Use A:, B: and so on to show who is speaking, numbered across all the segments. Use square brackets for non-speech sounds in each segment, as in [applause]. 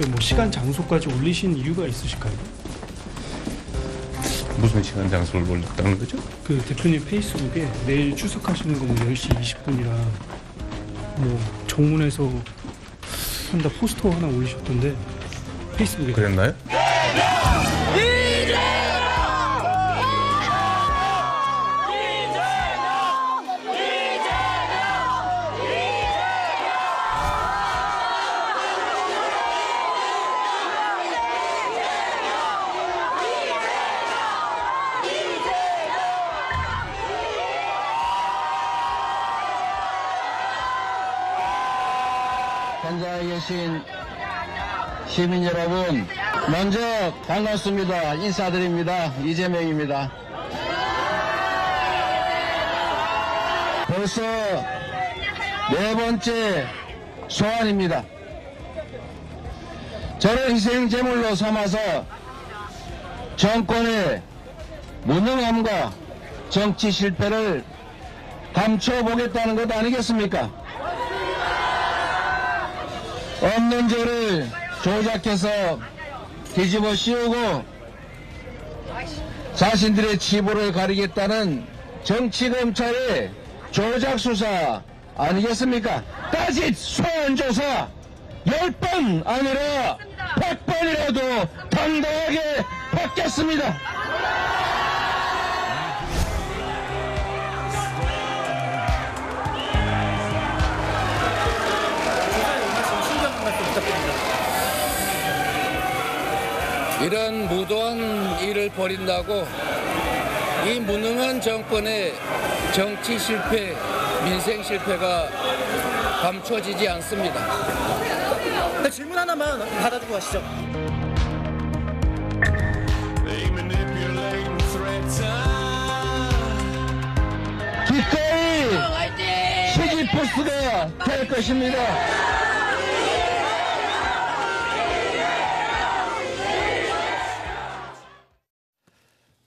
A: 직접 뭐 시간 장소까지 올리신 이유가 있으실까요?
B: 무슨 시간 장소를 올렸다는 거죠? 그 대표님 페이스북에 내일 출석하시는 거뭐 10시 20분이라 뭐 정문에서 한다 포스터 하나 올리셨던데 페이스북에
A: 그랬나요?
C: 와신 시민 여러분, 먼저 반갑습니다. 인사드립니다. 이재명입니다. 벌써 네 번째 소환입니다. 저를 희생제물로 삼아서 정권의 무능함과 정치 실패를 감춰보겠다는 것 아니겠습니까? 없는 죄를 조작해서 뒤집어 씌우고
B: 자신들의 지부를 가리겠다는 정치검찰의 조작수사 아니겠습니까? 따짓 소환조사 10번 아니라 100번이라도 당당하게 받겠습니다. 이런 무도한 일을 벌인다고 이 무능한 정권의 정치 실패, 민생 실패가 감춰지지 않습니다. 네, 질문 하나만
C: 받아주고 가시죠.
A: 기꺼이
B: 시기 포스가
C: 될 것입니다.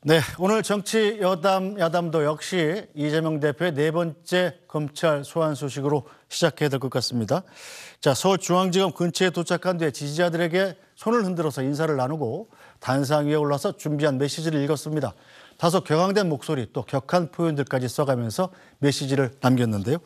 C: 네, 오늘 정치 여담 야담도 역시 이재명 대표의 네 번째 검찰 소환 소식으로 시작해야 될 것 같습니다. 자, 서울중앙지검 근처에 도착한 뒤에 지지자들에게 손을 흔들어서 인사를 나누고 단상 위에 올라서 준비한 메시지를 읽었습니다. 다소 격앙된 목소리 또 격한 표현들까지 써가면서 메시지를 남겼는데요.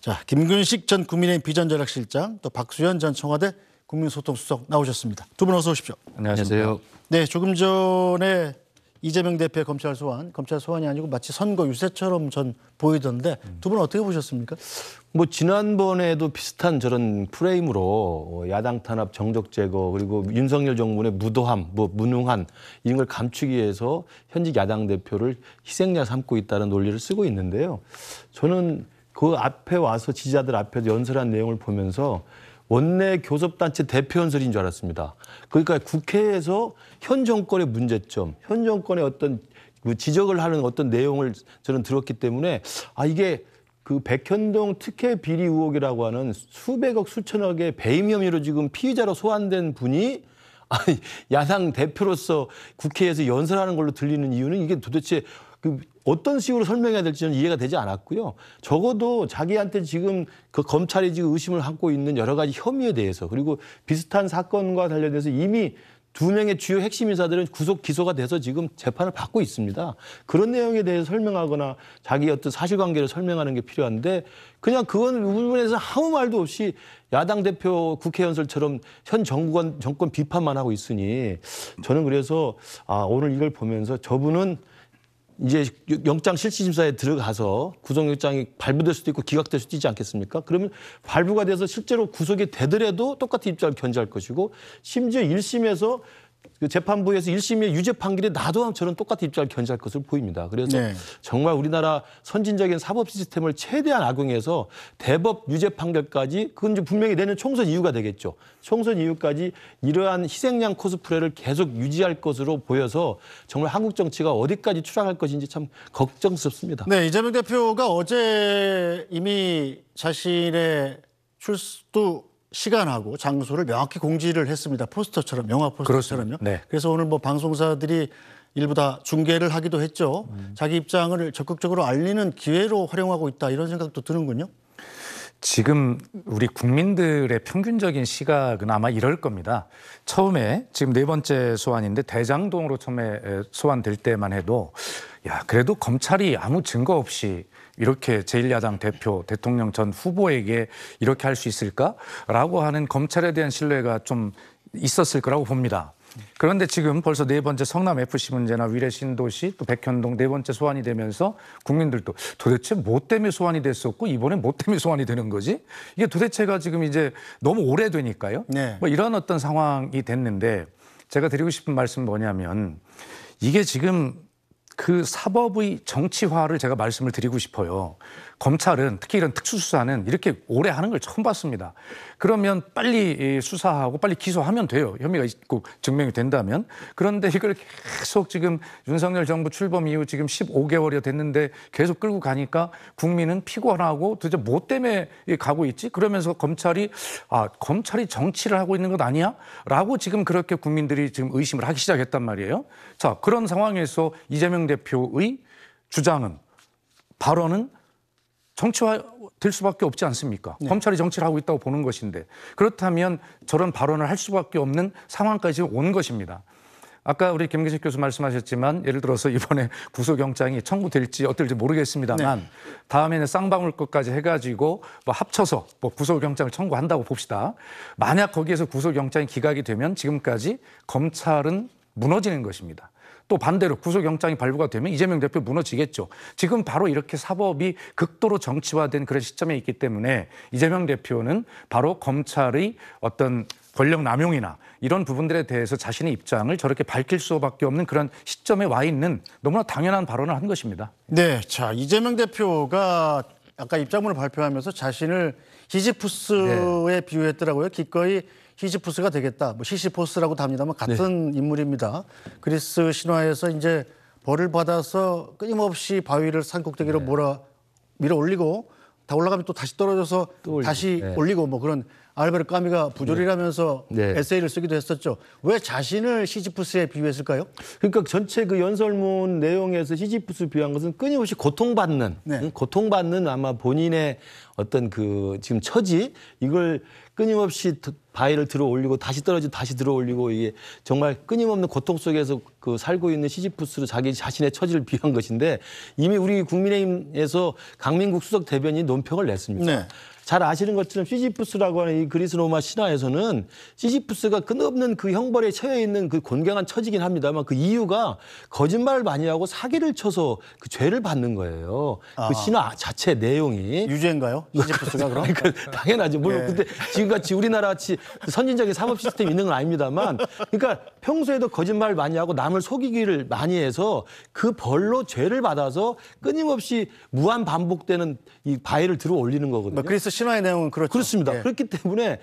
C: 자, 김근식 전 국민의힘 비전전략실장 또 박수현 전 청와대 국민소통수석 나오셨습니다. 두 분 어서 오십시오.
B: 안녕하세요.
C: 네, 조금 전에 이재명 대표의 검찰 소환, 검찰 소환이 아니고 마치 선거 유세처럼 전 보이던데 두 분 어떻게 보셨습니까?
A: 뭐 지난번에도 비슷한 저런 프레임으로 어, 야당 탄압, 정적 제거 그리고 윤석열 정부의 무도함, 뭐 무능한 이런 걸 감추기 위해서 현직 야당 대표를 희생자 삼고 있다는 논리를 쓰고 있는데요. 저는 그 앞에 와서 지지자들 앞에서 연설한 내용을 보면서 원내 교섭단체 대표 연설인 줄 알았습니다. 그러니까 국회에서 현 정권의 문제점, 현 정권의 어떤 그 지적을 하는 어떤 내용을 저는 들었기 때문에 아 이게 그 백현동 특혜 비리 의혹이라고 하는 수백억 수천억의 배임 혐의로 지금 피의자로 소환된 분이 아 야당 대표로서 국회에서 연설하는 걸로 들리는 이유는 이게 도대체 그 어떤 식으로 설명해야 될지는 이해가 되지 않았고요. 적어도 자기한테 지금 그 검찰이 지금 의심을 하고 있는 여러 가지 혐의에 대해서 그리고 비슷한 사건과 관련해서 이미 두 명의 주요 핵심 인사들은 구속 기소가 돼서 지금 재판을 받고 있습니다. 그런 내용에 대해서 설명하거나 자기 어떤 사실관계를 설명하는 게 필요한데 그냥 그건 부분에서 아무 말도 없이 야당 대표 국회연설처럼현 정권 정권 비판만 하고 있으니 저는 그래서 아 오늘 이걸 보면서 저분은 이제 영장 실질심사에 들어가서 구속영장이 발부될 수도 있고 기각될 수도 있지 않겠습니까? 그러면 발부가 돼서 실제로 구속이 되더라도 똑같은 입장을 견제할 것이고 심지어 1심에서 그 재판부에서 1심의 유죄 판결이 나도 함처럼 똑같은 입장을 견지할 것으로 보입니다. 그래서 네. 정말 우리나라 선진적인 사법 시스템을 최대한 악용해서 대법 유죄 판결까지 그건 이제 분명히 내년 총선 이유가 되겠죠. 총선 이유까지 이러한 희생양 코스프레를 계속 유지할 것으로 보여서 정말 한국 정치가 어디까지 추락할 것인지 참 걱정스럽습니다.
C: 네, 이재명 대표가 어제 이미 자신의 출수도 시간하고 장소를 명확히 공지를 했습니다. 포스터처럼 영화 포스터처럼요. 네. 그래서 오늘 뭐 방송사들이 일부 다 중계를 하기도 했죠. 음. 자기 입장을 적극적으로 알리는 기회로 활용하고 있다 이런 생각도 드는군요.
B: 지금 우리 국민들의 평균적인 시각은 아마 이럴 겁니다. 처음에 지금 네 번째 소환인데 대장동으로 처음에 소환될 때만 해도 야 그래도 검찰이 아무 증거 없이 이렇게 제1야당 대표 대통령 전 후보에게 이렇게 할 수 있을까라고 하는 검찰에 대한 신뢰가 좀 있었을 거라고 봅니다. 그런데 지금 벌써 네 번째 성남 FC 문제나 위례 신도시 또 백현동 네 번째 소환이 되면서 국민들도 도대체 뭐 때문에 소환이 됐었고 이번에 뭐 때문에 소환이 되는 거지? 이게 도대체가 지금 이제 너무 오래되니까요. 네. 뭐 이런 어떤 상황이 됐는데 제가 드리고 싶은 말씀은 뭐냐면 이게 지금 그 사법의 정치화를 제가 말씀을 드리고 싶어요. 검찰은 특히 이런 특수수사는 이렇게 오래 하는 걸 처음 봤습니다. 그러면 빨리 수사하고 빨리 기소하면 돼요. 혐의가 있고 증명이 된다면. 그런데 이걸 계속 지금 윤석열 정부 출범 이후 지금 15개월이 됐는데 계속 끌고 가니까 국민은 피곤하고 도대체 뭐 때문에 가고 있지? 그러면서 검찰이 아, 검찰이 정치를 하고 있는 것 아니야? 라고 지금 그렇게 국민들이 지금 의심을 하기 시작했단 말이에요. 자, 그런 상황에서 이재명 대표의 주장은 발언은 정치화될 수밖에 없지 않습니까? 네. 검찰이 정치를 하고 있다고 보는 것인데 그렇다면 저런 발언을 할 수밖에 없는 상황까지 온 것입니다. 아까 우리 김기식 교수 말씀하셨지만 예를 들어서 이번에 [laughs] 구속영장이 청구될지 어떨지 모르겠습니다만 네. 다음에는 쌍방울 것까지 해가지고 뭐 합쳐서 뭐 구속영장을 청구한다고 봅시다. 만약 거기에서 구속영장이 기각이 되면 지금까지 검찰은 무너지는 것입니다. 또 반대로 구속영장이 발부가 되면 이재명 대표 무너지겠죠. 지금 바로 이렇게 사법이 극도로 정치화된 그런 시점에 있기 때문에 이재명 대표는 바로 검찰의 어떤 권력 남용이나 이런 부분들에 대해서 자신의 입장을 저렇게 밝힐 수밖에 없는 그런 시점에 와 있는 너무나 당연한 발언을 한 것입니다.
C: 네, 자 이재명 대표가 아까 입장문을 발표하면서 자신을 히지푸스에 네. 비유했더라고요. 기꺼이 히지포스가 되겠다. 뭐 시시포스라고도 합니다만 네. 같은 네. 인물입니다. 그리스 신화에서 이제 벌을 받아서 끊임없이 바위를 산꼭대기로 네. 몰아 밀어 올리고 다 올라가면 또 다시 떨어져서 또 다시 네. 올리고 뭐 그런 알르베르 까미가 부조리라면서 네. 네. 에세이를 쓰기도 했었죠. 왜 자신을 시지프스에 비유했을까요? 그러니까 전체 그 연설문
A: 내용에서 시지프스 비유한 것은 끊임없이 고통받는 네. 고통받는 아마 본인의 어떤 그 지금 처지 이걸 끊임없이 바위를 들어 올리고 다시 떨어지고 다시 들어 올리고 이게 정말 끊임없는 고통 속에서 그 살고 있는 시지프스로 자기 자신의 처지를 비유한 것인데 이미 우리 국민의힘에서 강민국 수석 대변인 논평을 냈습니다. 네. 잘 아시는 것처럼 시지프스라고 하는 이 그리스 로마 신화에서는 시지프스가 끝없는 그 형벌에 처해 있는 그 곤경한 처지긴 합니다만 그 이유가 거짓말을 많이 하고 사기를 쳐서 그 죄를 받는 거예요. 그 아. 그 신화 자체 내용이 유죄인가요? [laughs] 시지푸스가 그럼? 그 당연하죠. 물론 예. 근데 지금같이 우리나라 같이 선진적인 산업 시스템 이 있는 건 아닙니다만 그러니까 평소에도 거짓말 많이 하고 남을 속이기를 많이 해서 그 벌로 죄를 받아서 끊임없이 무한 반복되는 이 바위를 들어 올리는 거거든요. 뭐 그리스 신화의 내용은 그렇죠. 그렇습니다. 예. 그렇기 때문에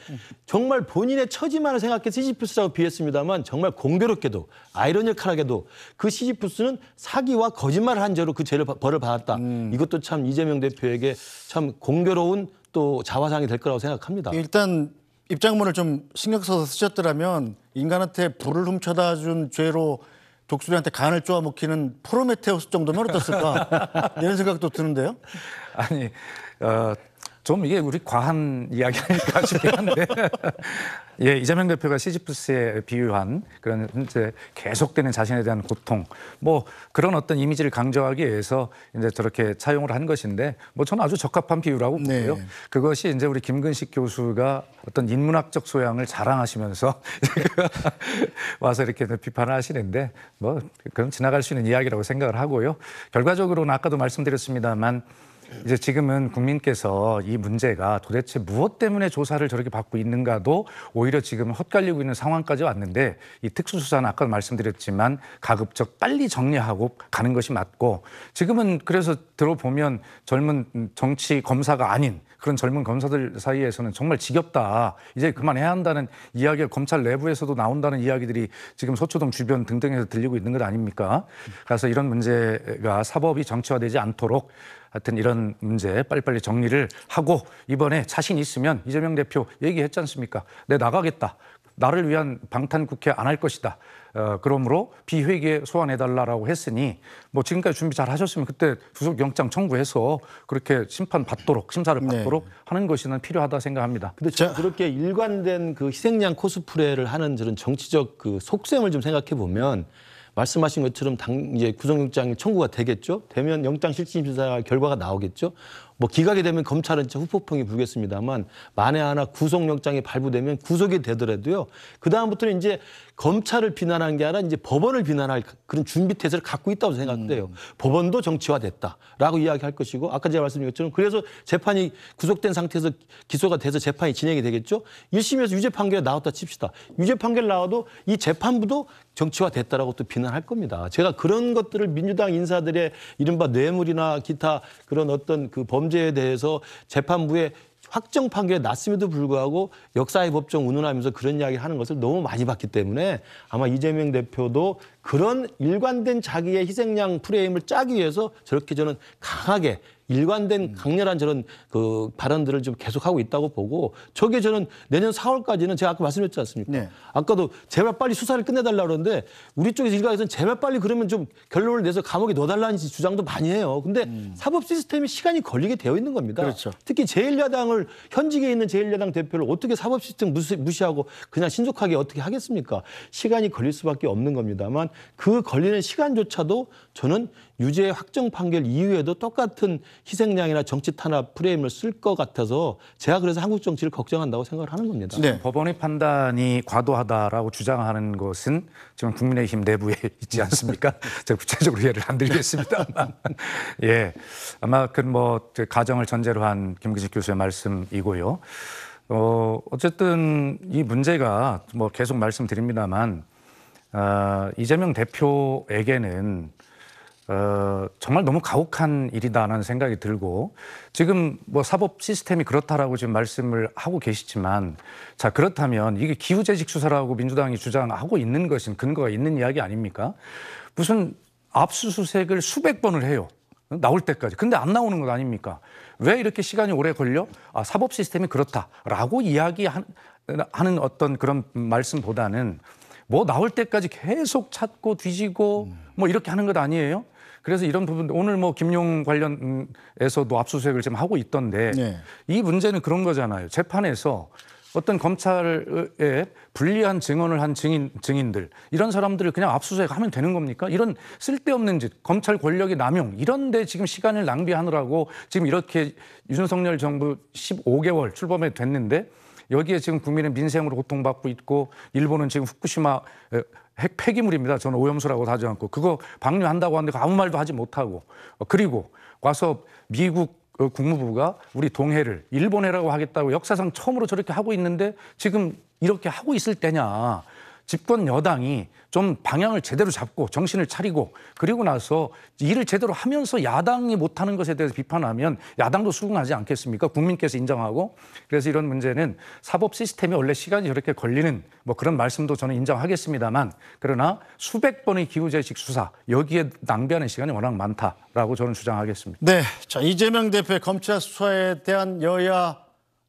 A: 정말 본인의 처지만을 생각해서 시지프스라고 비했습니다만 정말 공교롭게도 아이러니컬하게도 그 시지프스는 사기와 거짓말을 한 죄로 그 죄를 벌을 받았다. 음. 이것도 참 이재명 대표에게 참 공교로운
C: 또 자화상이 될 거라고 생각합니다. 일단 입장문을 좀 신경 써서 쓰셨더라면 인간한테 불을 훔쳐다 준 죄로 독수리한테 간을 쪼아먹히는 프로메테우스
B: 정도면 어떻을까 [laughs] 이런 생각도 드는데요. 아니 어, 좀 이게 우리 과한 이야기 아닐까 싶긴 한데 예 이재명 대표가 시지프스에 비유한 그런 이제 계속되는 자신에 대한 고통 뭐 그런 어떤 이미지를 강조하기 위해서 이제 저렇게 차용을 한 것인데 뭐 저는 아주 적합한 비유라고 네. 보고요 그것이 이제 우리 김근식 교수가 어떤 인문학적 소양을 자랑하시면서 [laughs] 와서 이렇게 비판을 하시는데 뭐 그럼 지나갈 수 있는 이야기라고 생각을 하고요 결과적으로는 아까도 말씀드렸습니다만 이제 지금은 국민께서 이 문제가 도대체 무엇 때문에 조사를 저렇게 받고 있는가도 오히려 지금 헛갈리고 있는 상황까지 왔는데 이 특수수사는 아까 말씀드렸지만 가급적 빨리 정리하고 가는 것이 맞고 지금은 그래서 들어보면 젊은 정치 검사가 아닌 그런 젊은 검사들 사이에서는 정말 지겹다. 이제 그만해야 한다는 이야기가 검찰 내부에서도 나온다는 이야기들이 지금 서초동 주변 등등에서 들리고 있는 것 아닙니까? 그래서 이런 문제가 사법이 정치화되지 않도록 하여튼 이런 문제 빨리빨리 정리를 하고 이번에 자신 있으면 이재명 대표 얘기했지 않습니까? 내 나가겠다. 나를 위한 방탄 국회 안 할 것이다. 어, 그러므로 비회계 소환해달라라고 했으니 뭐 지금까지 준비 잘 하셨으면 그때 구속영장 청구해서 그렇게 심판 받도록 심사를 네. 받도록 네. 하는 것이는 필요하다 생각합니다. 그런데저 그렇게
A: 일관된 그 희생양 코스프레를 하는 그런 정치적 그 속셈을 좀 생각해 보면 말씀하신 것처럼 당 이제 구속영장 청구가 되겠죠. 되면 영장 실질심사 결과가 나오겠죠. 뭐 기각이 되면 검찰은 진짜 후폭풍이 불겠습니다만 만에 하나 구속영장이 발부되면 구속이 되더라도요. 그 다음부터는 이제 검찰을 비난한 게 아니라 이제 법원을 비난할 그런 준비 태세를 갖고 있다고 생각돼요. 음. 법원도 정치화됐다라고 이야기할 것이고 아까 제가 말씀드린 것처럼 그래서 재판이 구속된 상태에서 기소가 돼서 재판이 진행이 되겠죠. 1심에서 유죄 판결이 나왔다 칩시다. 유죄 판결 나와도 이 재판부도 정치화됐다라고 또 비난할 겁니다. 제가 그런 것들을 민주당 인사들의 이른바 뇌물이나 기타 그런 어떤 그 범죄에 대해서 재판부에 확정 판결이 났음에도 불구하고 역사의 법정 운운하면서 그런 이야기 하는 것을 너무 많이 봤기 때문에 아마 이재명 대표도 그런 일관된 자기의 희생양 프레임을 짜기 위해서 저렇게 저는 강하게 일관된 강렬한 저런 그 발언들을 좀 계속하고 있다고 보고 저게 저는 내년 4월까지는 제가 아까 말씀드렸지 않습니까? 네. 아까도 제발 빨리 수사를 끝내달라 그러는데 우리 쪽에서 일각에서는 제발 빨리 그러면 좀 결론을 내서 감옥에 넣어달라는 주장도 많이 해요. 근데 음. 사법 시스템이 시간이 걸리게 되어 있는 겁니다. 그렇죠. 특히 제1야당을 현직에 있는 제1야당 대표를 어떻게 사법 시스템 무시, 무시하고 그냥 신속하게 어떻게 하겠습니까? 시간이 걸릴 수밖에 없는 겁니다만 그 걸리는 시간조차도 저는 유죄 확정 판결 이후에도 똑같은 희생양이나 정치 탄압 프레임을 쓸 것
B: 같아서 제가 그래서 한국 정치를 걱정한다고 생각을 하는 겁니다. 네. 법원의 판단이 과도하다라고 주장하는 것은 지금 국민의힘 내부에 [laughs] 있지 않습니까? [laughs] 제가 구체적으로 예를 안드리겠습니다 [laughs] 예, 아마 그뭐 가정을 전제로 한 김기식 교수의 말씀이고요. 어, 어쨌든 이 문제가 뭐 계속 말씀드립니다만, 아, 이재명 대표에게는 어, 정말 너무 가혹한 일이다라는 생각이 들고 지금 뭐 사법 시스템이 그렇다라고 지금 말씀을 하고 계시지만 자 그렇다면 이게 기후재직 수사라고 민주당이 주장하고 있는 것은 근거가 있는 이야기 아닙니까? 무슨 압수수색을 수백 번을 해요. 나올 때까지. 근데 안 나오는 것 아닙니까? 왜 이렇게 시간이 오래 걸려? 아, 사법 시스템이 그렇다라고 이야기하는 어떤 그런 말씀보다는 뭐 나올 때까지 계속 찾고 뒤지고 뭐 이렇게 하는 것 아니에요? 그래서 이런 부분 오늘 뭐 김용 관련에서도 압수수색을 지금 하고 있던데 네. 이 문제는 그런 거잖아요. 재판에서 어떤 검찰에 불리한 증언을 한 증인, 증인들 이런 사람들을 그냥 압수수색하면 되는 겁니까? 이런 쓸데없는 짓, 검찰 권력의 남용 이런데 지금 시간을 낭비하느라고 지금 이렇게 윤석열 정부 15개월 출범에 됐는데 여기에 지금 국민의 민생으로 고통받고 있고 일본은 지금 후쿠시마 핵 폐기물입니다. 저는 오염수라고 하지 않고 그거 방류한다고 하는데 아무 말도 하지 못하고 어, 그리고 와서 미국 어, 국무부가 우리 동해를 일본해라고 하겠다고 역사상 처음으로 저렇게 하고 있는데 지금 이렇게 하고 있을 때냐. 집권 여당이 좀 방향을 제대로 잡고 정신을 차리고 그리고 나서 일을 제대로 하면서 야당이 못하는 것에 대해서 비판하면 야당도 수긍하지 않겠습니까? 국민께서 인정하고 그래서 이런 문제는 사법 시스템이 원래 시간이 저렇게 걸리는 뭐 그런 말씀도 저는 인정하겠습니다만 그러나 수백 번의 기후재식 수사 여기에 낭비하는 시간이 워낙 많다라고 저는 주장하겠습니다. 네, 자 이재명 대표의 검찰 수사에 대한 여야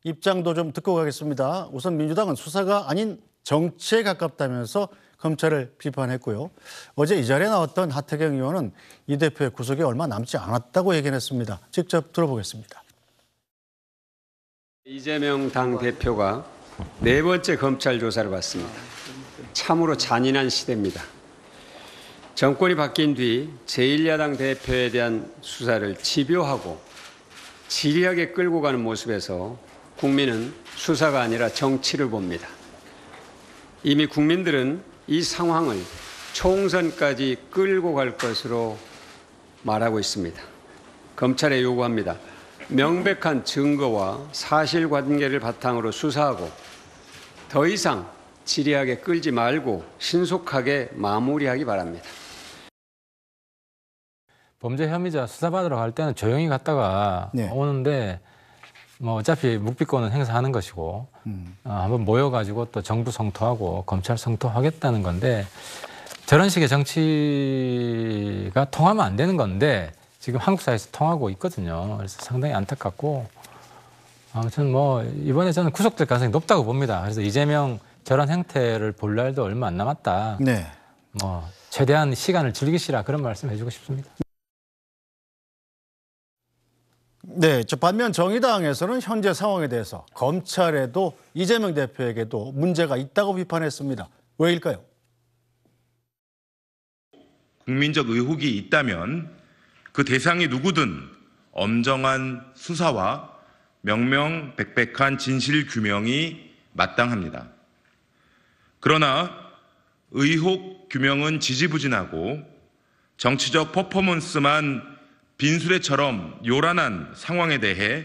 C: 입장도 좀 듣고 가겠습니다. 우선 민주당은 수사가 아닌 정치에 가깝다면서 검찰을 비판했고요. 어제 이 자리에 나왔던 하태경 의원은 이 대표의 구속이 얼마 남지 않았다고 얘기했습니다. 직접 들어보겠습니다.
D: 이재명 당대표가 네 번째 검찰 조사를 받습니다. 참으로 잔인한 시대입니다. 정권이 바뀐 뒤 제1야당 대표에 대한 수사를 집요하고 지리하게 끌고 가는 모습에서 국민은 수사가 아니라 정치를 봅니다. 이미 국민들은 이 상황을 총선까지 끌고 갈 것으로 말하고 있습니다. 검찰에 요구합니다. 명백한 증거와 사실관계를 바탕으로 수사하고 더 이상 지리하게 끌지 말고 신속하게 마무리하기 바랍니다.
B: 범죄 혐의자 수사받으러 갈 때는 조용히 갔다가 네. 오는데 뭐 어차피 묵비권은 행사하는 것이고 음. 어, 한번 모여가지고 또 정부 성토하고 검찰 성토하겠다는 건데 저런 식의 정치가 통하면 안 되는 건데 지금 한국 사회에서 통하고 있거든요. 그래서 상당히 안타깝고 아무튼 뭐 이번에 저는 구속될 가능성이 높다고 봅니다. 그래서 이재명 저런 행태를 볼 날도 얼마 안 남았다. 네. 뭐 최대한 시간을 즐기시라 그런 말씀 해주고 싶습니다.
C: 네, 저 반면 정의당에서는 현재 상황에 대해서 검찰에도 이재명 대표에게도 문제가 있다고 비판했습니다. 왜일까요?
D: 국민적 의혹이 있다면 그 대상이 누구든 엄정한 수사와 명명백백한 진실 규명이 마땅합니다. 그러나 의혹 규명은 지지부진하고 정치적 퍼포먼스만 빈수레처럼 요란한 상황에 대해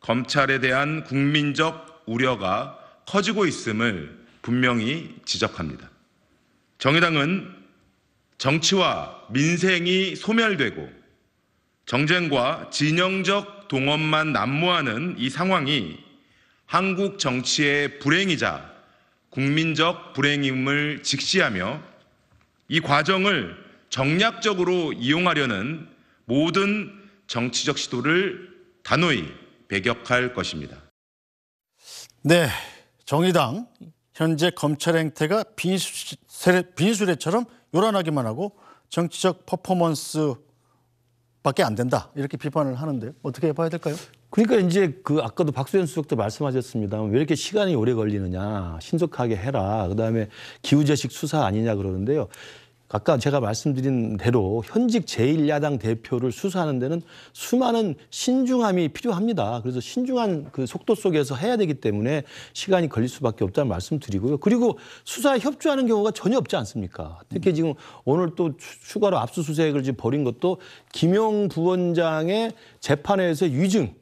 D: 검찰에 대한 국민적 우려가 커지고 있음을 분명히 지적합니다. 정의당은 정치와 민생이 소멸되고 정쟁과 진영적 동원만 난무하는 이 상황이 한국 정치의 불행이자 국민적 불행임을 직시하며 이 과정을 정략적으로 이용하려는 모든 정치적 시도를 단호히 배격할 것입니다.
C: 네, 정의당 현재 검찰 행태가 빈수레, 처럼 요란하기만 하고 정치적 퍼포먼스밖에 안 된다 이렇게 비판을 하는데 어떻게 봐야 될까요? 그러니까 이제 그 아까도
A: 박수현 수석도 말씀하셨습니다왜 이렇게 시간이 오래 걸리느냐 신속하게 해라 그다음에 기우제식 수사 아니냐 그러는데요 아까 제가 말씀드린 대로 현직 제1야당 대표를 수사하는 데는 수많은 신중함이 필요합니다. 그래서 신중한 그 속도 속에서 해야 되기 때문에 시간이 걸릴 수밖에 없다는 말씀 드리고요. 그리고 수사에 협조하는 경우가 전혀 없지 않습니까? 특히 지금 오늘 또 추가로 압수수색을 지금 벌인 것도 김용 부원장의 재판에서 위증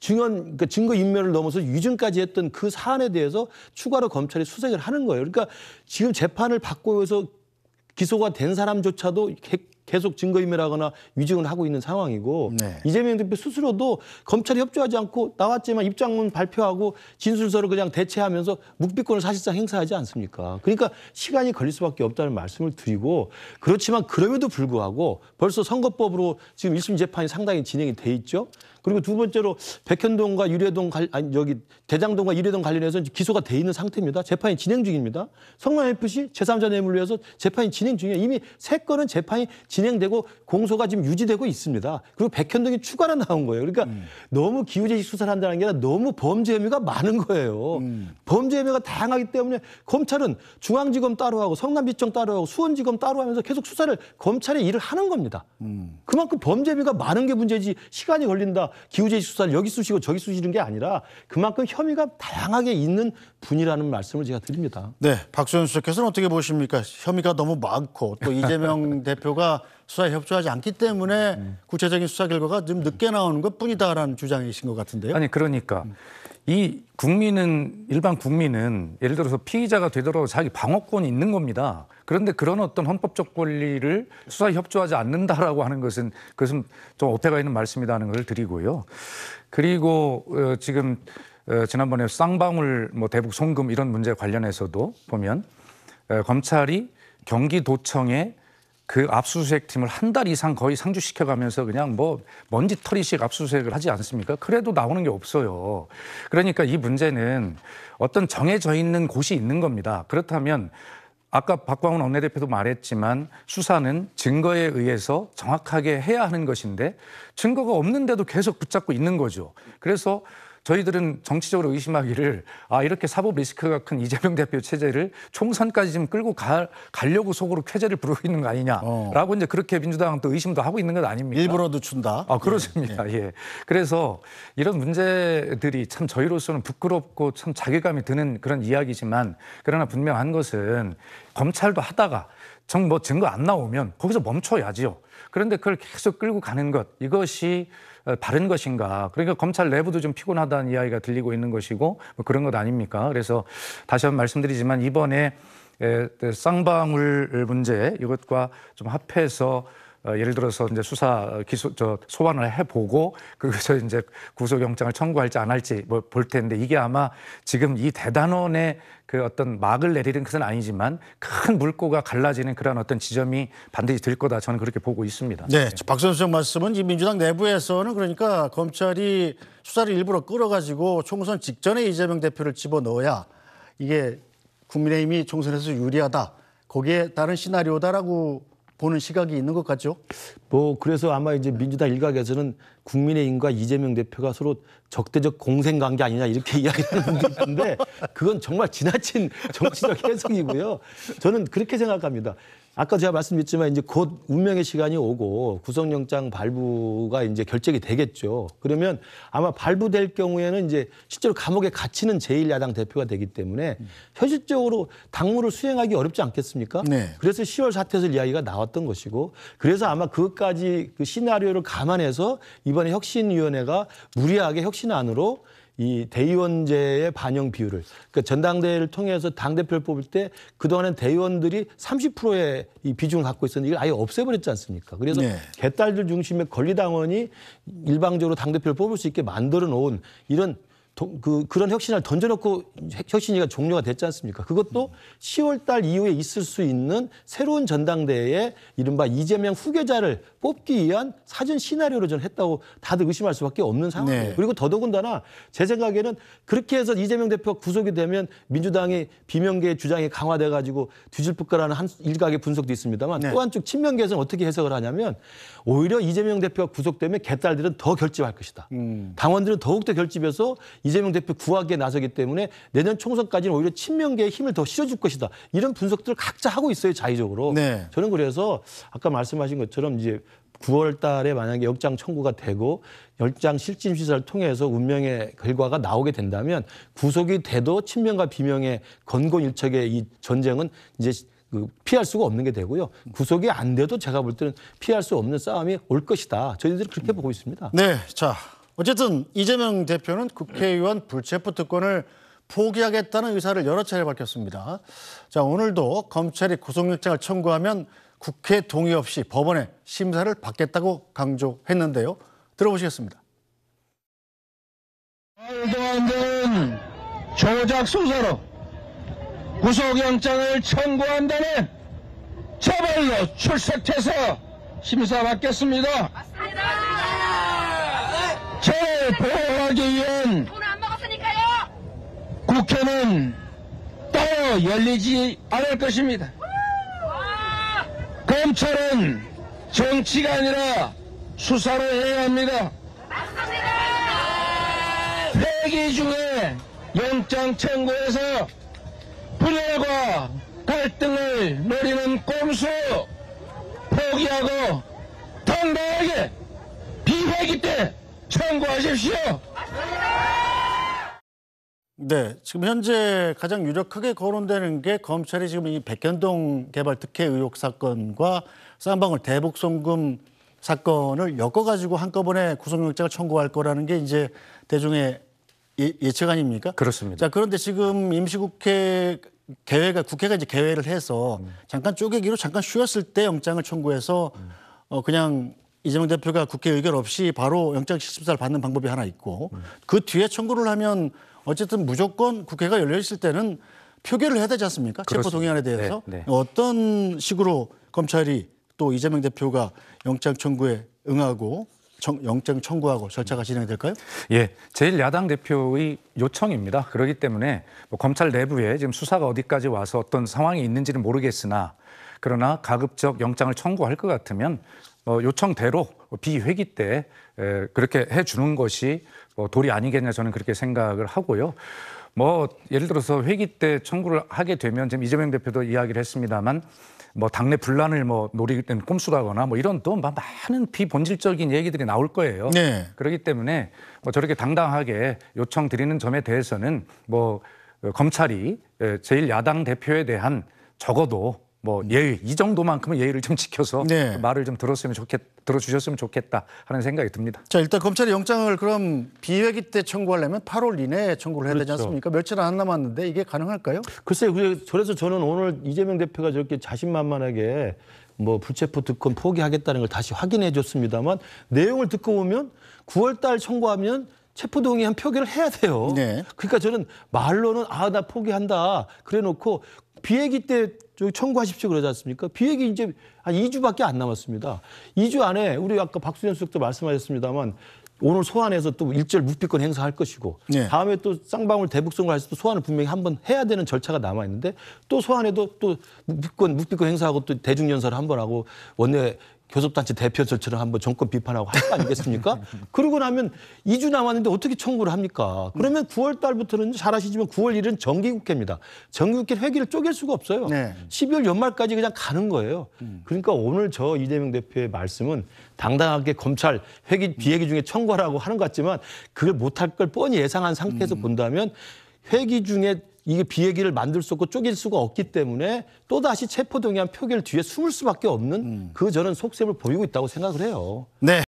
A: 증언 그러니까 증거 인멸을 넘어서 위증까지 했던 그 사안에 대해서 추가로 검찰이 수색을 하는 거예요. 그러니까 지금 재판을 받고 해서 기소가 된 사람조차도 계속 증거인멸하거나 위증을 하고 있는 상황이고 네. 이재명 대표 스스로도 검찰이 협조하지 않고 나왔지만 입장문 발표하고 진술서를 그냥 대체하면서 묵비권을 사실상 행사하지 않습니까? 그러니까 시간이 걸릴 수밖에 없다는 말씀을 드리고 그렇지만 그럼에도 불구하고 벌써 선거법으로 지금 1심 재판이 상당히 진행이 돼 있죠. 그리고 두 번째로 백현동과 유례동 관, 아니 여기 대장동과 유례동 관련해서 기소가 돼 있는 상태입니다. 재판이 진행 중입니다. 성남 FC 제3자 뇌물로 해서 재판이 진행 중이에요. 이미 세 건은 재판이 진행되고 공소가 지금 유지되고 있습니다. 그리고 백현동이 추가로 나온 거예요. 그러니까 음. 너무 기후제식 수사를 한다는 게 아니라 너무 범죄 혐의가 많은 거예요. 음. 범죄 혐의가 다양하기 때문에 검찰은 중앙지검 따로 하고 성남지청 따로 하고 수원지검 따로 하면서 계속 수사를 검찰에 일을 하는 겁니다. 음. 그만큼 범죄 혐의가 많은 게 문제지 시간이 걸린다. 기후제식 수사를 여기 쑤시고 저기 쑤시는 게 아니라 그만큼 혐의가 다양하게 있는 분이라는 말씀을 제가 드립니다.
C: 네, 박수현 수석께서는 어떻게 보십니까? 혐의가 너무 많고 또 이재명 [laughs] 대표가 수사에 협조하지
B: 않기 때문에 음. 구체적인 수사 결과가 좀 늦게 나오는 것 뿐이다라는 주장이신 것 같은데요. 아니 그러니까 음. 이 국민은 일반 국민은 예를 들어서 피의자가 되더라 자기 방어권이 있는 겁니다. 그런데 그런 어떤 헌법적 권리를 수사에 협조하지 않는다라고 하는 것은 그것은 좀 어폐가 있는 말씀이라는 걸 드리고요. 그리고 어, 지금 어, 지난번에 쌍방울 뭐 대북 송금 이런 문제 관련해서도 보면 어, 검찰이 경기도청에 그 압수수색 팀을 한 달 이상 거의 상주시켜가면서 그냥 뭐 먼지털이식 압수수색을 하지 않습니까? 그래도 나오는 게 없어요. 그러니까 이 문제는 어떤 정해져 있는 곳이 있는 겁니다. 그렇다면 아까 박광훈 원내대표도 말했지만 수사는 증거에 의해서 정확하게 해야 하는 것인데 증거가 없는데도 계속 붙잡고 있는 거죠. 그래서 저희들은 정치적으로 의심하기를 아 이렇게 사법 리스크가 큰 이재명 대표 체제를 총선까지 지금 끌고 가, 가려고 속으로 쾌재를 부르고 있는 거 아니냐라고 어. 이제 그렇게 민주당은 또 의심도 하고 있는 것 아닙니까? 일부러 늦춘다. 아 그렇습니다. 예, 예. 예. 그래서 이런 문제들이 참 저희로서는 부끄럽고 참 자괴감이 드는 그런 이야기지만 그러나 분명한 것은 검찰도 하다가 정뭐 증거 안 나오면 거기서 멈춰야지요. 그런데 그걸 계속 끌고 가는 것 이것이 어, 바른 것인가? 그러니까 검찰 내부도 좀 피곤하다는 이야기가 들리고 있는 것이고 뭐 그런 것 아닙니까? 그래서 다시 한번 말씀드리지만 이번에 쌍방울 문제 이것과 좀 합해서 어, 예를 들어서 이제 수사 어, 기소 저 소환을 해보고 그래서 이제 구속영장을 청구할지 안 할지 뭐 볼 텐데 이게 아마 지금 이 대단원의 그 어떤 막을 내리는 것은 아니지만 큰 물꼬가 갈라지는 그런 어떤 지점이 반드시 될 거다 저는 그렇게 보고 있습니다.
C: 네, 박선 수석 말씀은 이 민주당 내부에서는 그러니까 검찰이 수사를 일부러 끌어가지고 총선 직전에 이재명 대표를 집어 넣어야 이게 국민의힘이 총선에서 유리하다 거기에 다른 시나리오다라고 보는 시각이 있는 것 같죠.
A: 뭐 그래서 아마 이제 민주당 일각에서는 국민의힘과 이재명 대표가 서로 적대적 공생 관계 아니냐 이렇게 [laughs] 이야기하는 분도 있는데 그건 정말 지나친 정치적 [laughs] 해석이고요. 저는 그렇게 생각합니다. 아까 제가 말씀드렸지만 이제 곧 운명의 시간이 오고 구속영장 발부가 이제 결정이 되겠죠. 그러면 아마 발부될 경우에는 이제 실제로 감옥에 갇히는 제1야당 대표가 되기 때문에 현실적으로 당무를 수행하기 어렵지 않겠습니까? 네. 그래서 10월 사태에서 이야기가 나왔던 것이고 그래서 아마 그것까지 그 시나리오를 감안해서 이번에 혁신위원회가 무리하게 혁신안으로 이 대의원제의 반영 비율을 그러니까 전당대회를 통해서 당 대표를 뽑을 때 그동안은 대의원들이 30%의 이 비중을 갖고 있었는데 이걸 아예 없애버렸지 않습니까? 그래서 네. 개딸들 중심의 권리당원이 일방적으로 당 대표를 뽑을 수 있게 만들어 놓은 이런 그, 그런 혁신을 던져놓고 혁신이가 종료가 됐지 않습니까? 그것도 10월 달 이후에 있을 수 있는 새로운 전당대회에 이른바 이재명 후계자를 뽑기 위한 사전 시나리오를 전 했다고 다들 의심할 수밖에 없는 상황이에요. 네. 그리고 더더군다나 제 생각에는 그렇게 해서 이재명 대표가 구속이 되면 민주당의 비명계 주장이 강화돼 가지고 뒤집힐 거라는 한 일각의 분석도 있습니다만 네. 또 한쪽 친명계에서는 어떻게 해석을 하냐면 오히려 이재명 대표가 구속되면 개딸들은 더 결집할 것이다. 음. 당원들은 더욱더 결집해서 이재명 대표 구하기에 나서기 때문에 내년 총선까지는 오히려 친명계의 힘을 더 실어줄 것이다. 이런 분석들을 각자 하고 있어요 자의적으로. 네. 저는 그래서 아까 말씀하신 것처럼 이제 9월 달에 만약에 역장 청구가 되고 열장 실진시사를 통해서 운명의 결과가 나오게 된다면 구속이 돼도 친명과 비명의 건곤일척의 이 전쟁은 이제 그 피할 수가 없는 게 되고요. 구속이 안 돼도 제가 볼 때는 피할 수 없는
C: 싸움이 올 것이다. 저희들은 그렇게 보고 있습니다. 네. 자, 어쨌든 이재명 대표는 국회의원 불체포 특권을 포기하겠다는 의사를 여러 차례 밝혔습니다. 자, 오늘도 검찰이 구속영장을 청구하면 국회 동의 없이 법원에 심사를 받겠다고 강조했는데요. 들어보시겠습니다. 말도 안 되는 조작 수사로 구속영장을
B: 청구한다는 처벌로 출석해서 심사받겠습니다. 맞습니다. 국회는 또 열리지 않을 것입니다. 검찰은 정치가 아니라 수사로 해야 합니다. 회기 중에 영장 청구에서 분열과 갈등을 노리는 꼼수 포기하고 당당하게 비회기 때 청구하십시오.
C: 네, 지금 현재 가장 유력하게 거론되는 게 검찰이 지금 이 백현동 개발 특혜 의혹 사건과 쌍방울 대북 송금 사건을 엮어가지고 한꺼번에 구속영장을 청구할 거라는 게 이제 대중의 예, 측 아닙니까? 그렇습니다. 자, 그런데 지금 임시국회 개회가 국회가 이제 개회를 해서 음. 잠깐 쪼개기로 잠깐 쉬었을 때 영장을 청구해서 음. 어, 그냥 이재명 대표가 국회 의결 없이 바로 영장 실심사를 받는 방법이 하나 있고 음. 그 뒤에 청구를 하면 어쨌든 무조건 국회가 열려 있을 때는 표결을 해야 되지 않습니까? 체포 동의안에 대해서 네, 네. 어떤 식으로 검찰이 또 이재명 대표가 영장
B: 청구에 응하고 청, 영장 청구하고 절차가 진행될까요? 예, 제일 야당 대표의 요청입니다. 그렇기 때문에 뭐 검찰 내부에 지금 수사가 어디까지 와서 어떤 상황이 있는지는 모르겠으나 그러나 가급적 영장을 청구할 것 같으면 어, 요청대로 비회기 때 에, 그렇게 해주는 것이 뭐 도리 아니겠냐 저는 그렇게 생각을 하고요. 뭐 예를 들어서 회기 때 청구를 하게 되면 지금 이재명 대표도 이야기를 했습니다만 뭐 당내 분란을 뭐 노리는 꼼수라거나 뭐 이런 또 많은 비본질적인 얘기들이 나올 거예요. 네. 그렇기 때문에 뭐 저렇게 당당하게 요청 드리는 점에 대해서는 뭐 검찰이 예, 제일 야당 대표에 대한 적어도 뭐 예의 이 정도만큼은 예의를 좀 지켜서 네. 말을 좀 들었으면 좋겠 들어주셨으면 좋겠다 하는 생각이 듭니다. 자 일단 검찰이 영장을 그럼 비회기 때 청구하려면
C: 8월 이내에 청구를 해야 그렇죠. 되지 않습니까? 며칠 안 남았는데 이게 가능할까요? 글쎄 그래서 저는 오늘
A: 이재명 대표가 저렇게 자신만만하게 뭐 불체포 특권 포기하겠다는 걸 다시 확인해 줬습니다만 내용을 듣고 보면 9월 달 청구하면 체포 동의안 표결을 해야 돼요. 네. 그러니까 저는 말로는 아 나 포기한다 그래 놓고 비행기때 저기 청구하십시오 그러지 않습니까? 비행기 이제 한 2주밖에 안 남았습니다. 2주 안에 우리 아까 박수현 수석도 말씀하셨습니다만 오늘 소환해서 또 일절 무피권 행사할 것이고 네. 다음에 또 쌍방울 대북송을 할 때도 소환을 분명히 한번 해야 되는 절차가 남아 있는데 또 소환해도 또 무피권 무피권 행사하고 또 대중연설 한번 하고 원내 교섭단체 대표 절차를 한번 정권 비판하고 할 거 아니겠습니까? [laughs] 그러고 나면 2주 남았는데 어떻게 청구를 합니까? 그러면 9월 음. 달부터는 잘 아시지만 9월 1일은 정기국회입니다. 정기국회 회기를 쪼갤 수가 없어요. 네. 12월 연말까지 그냥 가는 거예요. 음. 그러니까 오늘 저 이재명 대표의 말씀은 당당하게 검찰 회기 음. 비회기 중에 청구하라고 하는 것 같지만 그걸 못할 걸 뻔히 예상한 상태에서 본다면 회기 중에 이게 비핵기를 만들 수 없고 쪼갤 수가 없기 때문에 또다시 체포동의안 표결 뒤에 숨을 수밖에 없는 음. 그 저는 속셈을 보이고 있다고 생각을 해요. 네.